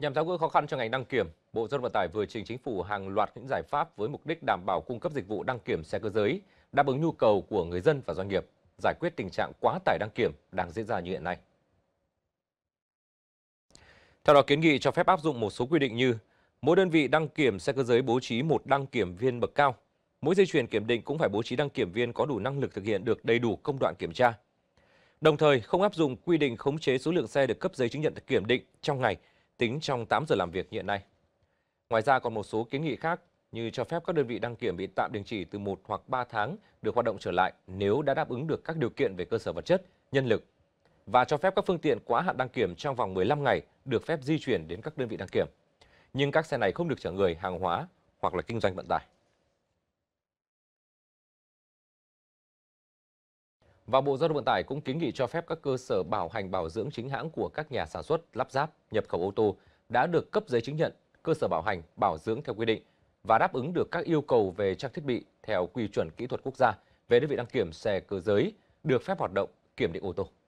Nhằm tháo gỡ khó khăn cho ngành đăng kiểm, Bộ Giao thông Vận tải vừa trình chính phủ hàng loạt những giải pháp với mục đích đảm bảo cung cấp dịch vụ đăng kiểm xe cơ giới, đáp ứng nhu cầu của người dân và doanh nghiệp, giải quyết tình trạng quá tải đăng kiểm đang diễn ra như hiện nay. Theo đó, kiến nghị cho phép áp dụng một số quy định như mỗi đơn vị đăng kiểm xe cơ giới bố trí một đăng kiểm viên bậc cao, mỗi dây chuyền kiểm định cũng phải bố trí đăng kiểm viên có đủ năng lực thực hiện được đầy đủ công đoạn kiểm tra. Đồng thời, không áp dụng quy định khống chế số lượng xe được cấp giấy chứng nhận kiểm định trong ngày – tính trong 8 giờ làm việc hiện nay. Ngoài ra còn một số kiến nghị khác như cho phép các đơn vị đăng kiểm bị tạm đình chỉ từ 1 hoặc 3 tháng được hoạt động trở lại nếu đã đáp ứng được các điều kiện về cơ sở vật chất, nhân lực và cho phép các phương tiện quá hạn đăng kiểm trong vòng 15 ngày được phép di chuyển đến các đơn vị đăng kiểm. Nhưng các xe này không được chở người, hàng hóa hoặc là kinh doanh vận tải. Và Bộ Giao thông Vận tải cũng kiến nghị cho phép các cơ sở bảo hành bảo dưỡng chính hãng của các nhà sản xuất lắp ráp, nhập khẩu ô tô đã được cấp giấy chứng nhận cơ sở bảo hành bảo dưỡng theo quy định và đáp ứng được các yêu cầu về trang thiết bị theo quy chuẩn kỹ thuật quốc gia về đơn vị đăng kiểm xe cơ giới được phép hoạt động kiểm định ô tô.